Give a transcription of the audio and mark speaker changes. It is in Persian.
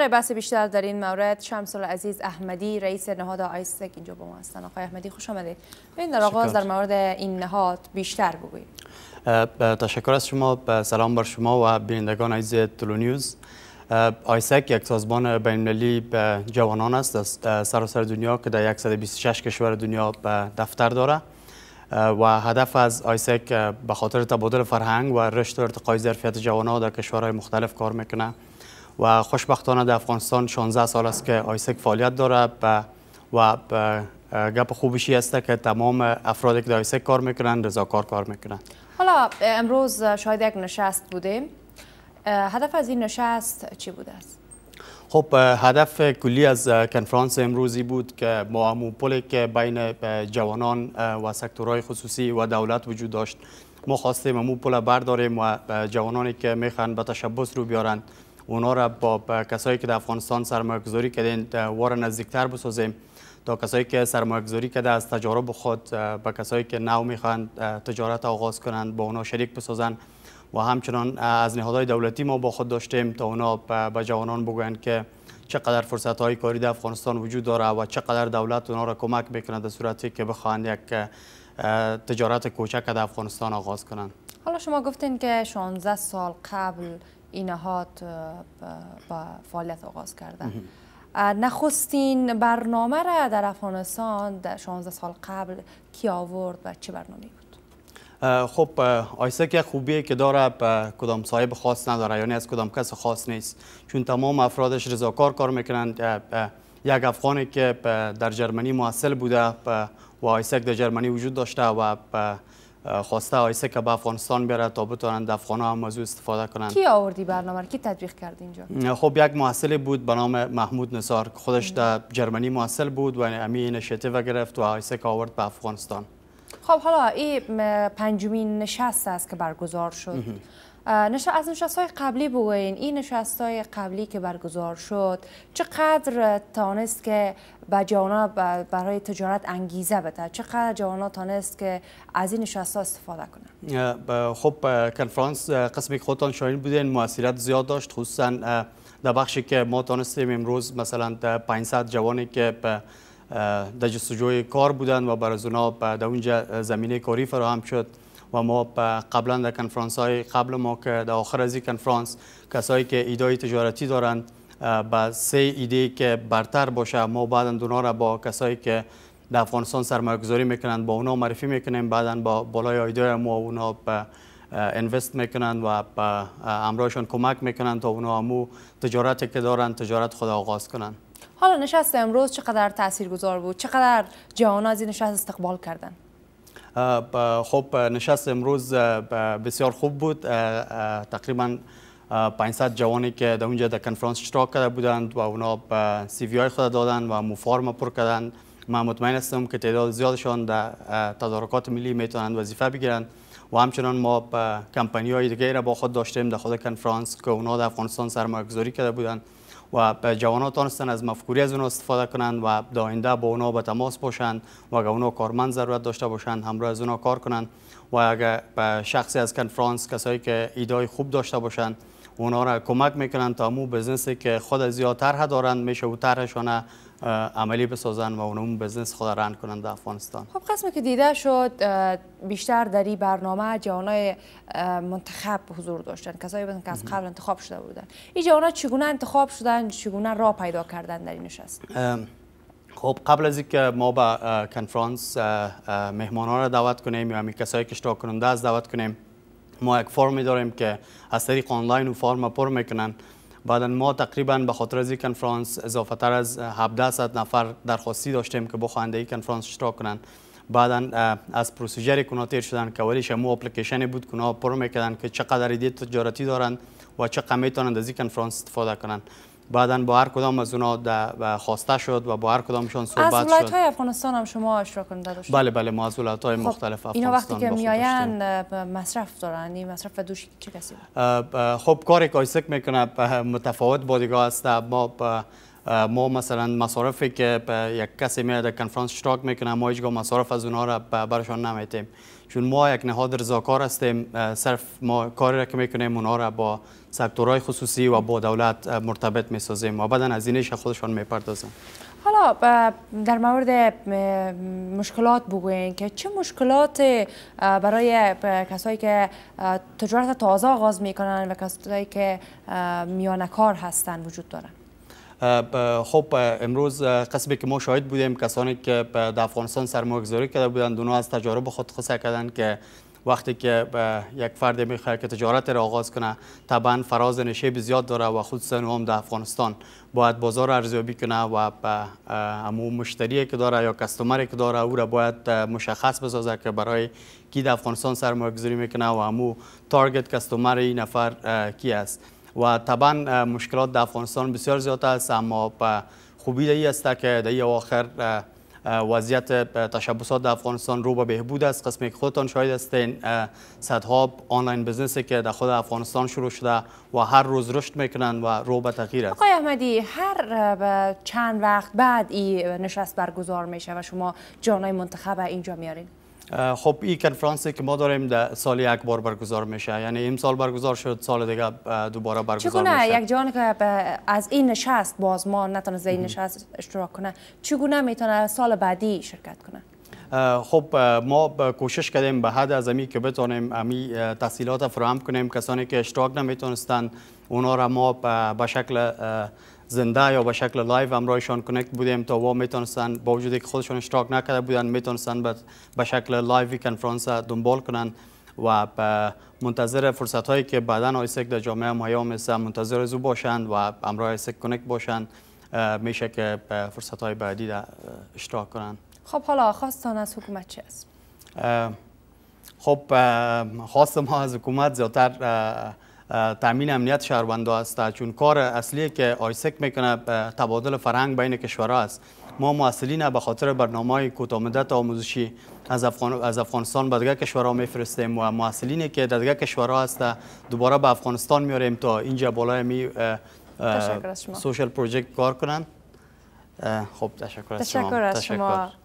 Speaker 1: برای آره، بحث بیشتر در این مورد شمسال عزیز احمدی رئیس نهاد آیسک اینجا با ما هستن آقای احمدی خوش آمدید ببین در در مورد این نهاد بیشتر بگویید
Speaker 2: تشکر از شما سلام بر شما و بینندگان عزیز تلو نیوز آیسک یک سازمان بینالمللی به جوانان است از سراسر دنیا که در 126 کشور دنیا دفتر داره و هدف از آیسک به خاطر تبادل فرهنگ و رشد و ارتقای ظرفیت جوانان در کشورهای مختلف کار میکنه و خوشبختانه در افغانستان 16 سال است که آیسک فعالیت داره و گپ خوبشی است که تمام افرادی که در آیسک کار میکنند رضاکار کار میکنن
Speaker 1: حالا امروز شاید یک نشست بودیم هدف از این نشست چی بوده است؟
Speaker 2: خب هدف کلی از کنفرانس امروزی بود که ما همو پلی که بین جوانان و سکتورهای خصوصی و دولت وجود داشت ما خواستیم همو پل برداریم و جوانانی که میخوان به تشبس رو بیارند اونا را با کسایی که در افغانستان سرمایه گذاری کردین وار نزدیکتر بسازیم تا کسایی که سرمایه گذاری کرده از تجارب خود به کسایی که نو میخواند تجارت آغاز کنند با اونا شریک بسازند و همچنان از نهادهای دولتی ما با خود داشتیم تا اونا به جوانان بگویند که چقدر فرصت کاری در افغانستان وجود داره و چقدر دولت اونا را کمک میکنه در صورتی که بخواهند یک تجارت کوچک در افغانستان آغاز کنند
Speaker 1: حالا شما گفتین که 16 سال قبل اینهات با فعالیت آغاز کرده. نخستین برنامه را در افغانستان در 16 سال قبل کی آورد و چه برنامه
Speaker 2: بود خب آیسه که خوبیه که داره کدام صاحب خاص نداره یعنی از کدام کس خاص نیست چون تمام افرادش رضاکار کار میکنند یک افغانی که در جرمنی موصل بوده و آیسک در جرمنی وجود داشته و خواسته آیسه که به افغانستان بره تا بتوانند افغان هم از استفاده کنند کی
Speaker 1: آوردی برنامه کی تطبیق کرد اینجا
Speaker 2: خب یک محصل بود به نام محمود نصار خودش در جرمنی محصل بود و امی اینیشیتیو گرفت و آیسه آورد به افغانستان
Speaker 1: خب حالا این پنجمین نشست است که برگزار شد از نشست های قبلی بگوین این نشست های قبلی که برگزار شد چقدر تانست که به جوانا برای تجارت انگیزه بده چقدر جوانا تانست که از این نشست ها استفاده
Speaker 2: کنن خب کنفرانس قسمی خودتان شاهین بودین موثریت زیاد داشت خصوصا در بخشی که ما تانستیم امروز مثلا 500 جوانی که در جستجوی کار بودند و برای اونا در اونجا زمینه کاری فراهم شد و ما قبلا در کنفرانس های قبل ما که در آخر از کنفرانس کسایی که ایدای تجارتی دارند با سه ایده که برتر باشه ما بعدا دونا را با کسایی که در افغانستان گذاری میکنند با اونا معرفی میکنیم بعدا با بالای ایده ما اونا به انوست میکنن و امرایشان کمک میکنن تا اونا همو تجارتی که دارن تجارت خود آغاز کنن
Speaker 1: حالا نشست امروز چقدر تاثیرگذار بود چقدر جهان از این نشست استقبال کردن
Speaker 2: خب نشست امروز بسیار خوب بود تقریبا 500 جوانی که در اونجا در کنفرانس اشتراک کرده بودند و اونا سی وی خود دادند و مفارم پر کردند من مطمئن هستم که تعداد زیادشان در تدارکات ملی میتونند وظیفه بگیرند و همچنان ما کمپانی های دیگه را با خود داشتیم در خود کنفرانس که اونا در افغانستان سرمایه‌گذاری کرده بودند و جوانان تانستن از مفکوری از اونا استفاده کنند و داینده با اونا به تماس باشند و اگر اونا کارمند ضرورت داشته باشند همراه از اونا کار کنند و اگر شخصی از کنفرانس کسایی که ایدای خوب داشته باشند اونا را کمک میکنند تا مو بزنسی که خود از یا دارند میشه و طرحشانه عملی بسازن و اونم بزنس خود رند کنند در افغانستان خب
Speaker 1: قسم که دیده شد بیشتر در این برنامه جوانای منتخب حضور داشتن کسایی بودن که از قبل انتخاب شده بودن این جوانا چگونه انتخاب شدن چگونه راه پیدا کردن در این
Speaker 2: نشست خب قبل از اینکه ما به کنفرانس مهمان ها را دعوت کنیم یا همین کسایی که اشتراک کننده از دعوت کنیم ما یک فرمی داریم که از طریق آنلاین و فرم پر میکنن بعدا ما تقریبا به خاطر از کنفرانس اضافه تر از 1700 نفر درخواستی داشتیم که بخواهند ای کنفرانس اشتراک کنند بعدا از پروسیجر کناتیر تیر شدن که ولی مو اپلیکیشن بود کنا پر میکردن که چقدر ایده تجارتی دارند و چقدر میتونند از این کنفرانس استفاده کنند بعدا با هر کدام از اونا خواسته شد و با هر کدامشان صحبت شد از ولایت های
Speaker 1: افغانستان هم شما اشرا کننده بله
Speaker 2: بله ما از ولایت های خب، مختلف افغانستان اینا وقتی که
Speaker 1: میاین مصرف دارن این مصرف دوش چه کسی
Speaker 2: خب کاری کایسک میکنه متفاوت با دیگه است ما ما مثلا مصارفی که یک کسی میاد در کنفرانس اشتراک میکنه ما هیچگاه مصارف از اونها را برشان نمیتیم چون ما یک نهاد رضاکار هستیم صرف ما کاری را که میکنیم اونها را با سکتورهای خصوصی و با دولت مرتبط میسازیم و بعدا از اینش خودشان میپردازیم
Speaker 1: حالا در مورد مشکلات بگوین که چه مشکلات برای کسایی که تجارت تازه آغاز میکنن و کسایی که میانکار هستن وجود دارن
Speaker 2: خب امروز قسمی که ما شاهد بودیم کسانی که در افغانستان گذاری کرده بودند اونها از تجارب خود خصه کردند که وقتی که یک فرد میخواد که تجارت را آغاز کنه طبعا فراز نشیب زیاد داره و خصوصا هم در افغانستان باید بازار ارزیابی کنه و امو مشتری که داره یا کستومری که داره او را باید مشخص بسازه که برای کی در افغانستان گذاری میکنه و امو تارگت کستومر این نفر کی است و طبعا مشکلات در افغانستان بسیار زیاد است اما به خوبی دایی است که در آخر وضعیت تشبسات در افغانستان رو به بهبود است قسمی که خودتان شاید هستین صدها آنلاین بزنسی که در خود افغانستان شروع شده و هر روز رشد میکنن و رو به تغییر است
Speaker 1: آقای احمدی هر چند وقت بعد این نشست برگزار میشه و شما جانای منتخب اینجا میارین
Speaker 2: خب این کنفرانسی که ما داریم در سال یک بار برگزار میشه یعنی امسال برگزار شد سال دیگه دوباره برگزار چگونه میشه چگونه یک
Speaker 1: جان که از این نشست باز ما نتونست این نشست اشتراک کنه چگونه میتونه سال بعدی شرکت کنه
Speaker 2: خب ما کوشش کردیم به حد از امی که بتونیم امی تحصیلات فراهم کنیم کسانی که اشتراک نمیتونستن اونا را ما به شکل زنده یا به شکل لایو همراهشان کنکت بودیم تا وا میتونستن با وجودی که خودشان اشتراک نکرده بودن میتونستن به شکل لایوی کنفرانس دنبال کنن و منتظر فرصت هایی که بعدا آیسک در جامعه مهیا میسه منتظر زو باشند و همراه آیسک کنکت باشند میشه که فرصت های بعدی در اشتراک کنن.
Speaker 1: خب حالا خواستان از حکومت چی است؟
Speaker 2: خب خواست ما از حکومت زیادتر تامین امنیت شهروندها است چون کار اصلی که آیسک میکنه تبادل فرهنگ بین کشورها است ما محصلین به خاطر برنامه های آموزشی از, افغان... از افغانستان به دیگر کشورها میفرستیم و محصلینی که در دیگر کشورها هست دوباره به افغانستان میاریم تا اینجا بالای می سوشل پروژه کار کنن خب تشکر از شما تشکر,